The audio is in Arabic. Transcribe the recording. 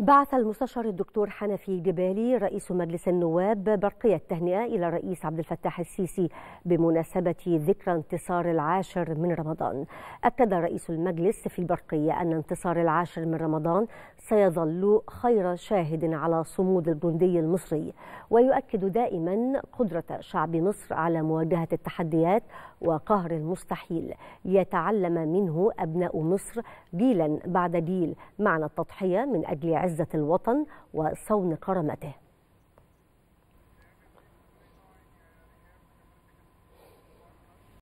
بعث المستشار الدكتور حنفي جبالي رئيس مجلس النواب برقية تهنئة إلى الرئيس عبد الفتاح السيسي بمناسبة ذكرى انتصار العاشر من رمضان أكد رئيس المجلس في البرقية أن انتصار العاشر من رمضان سيظل خير شاهد على صمود الجندي المصري ويؤكد دائما قدرة شعب مصر على مواجهة التحديات وقهر المستحيل ليتعلم منه أبناء مصر جيلا بعد جيل معنى التضحية من أجل عز عزة الوطن وصون كرامته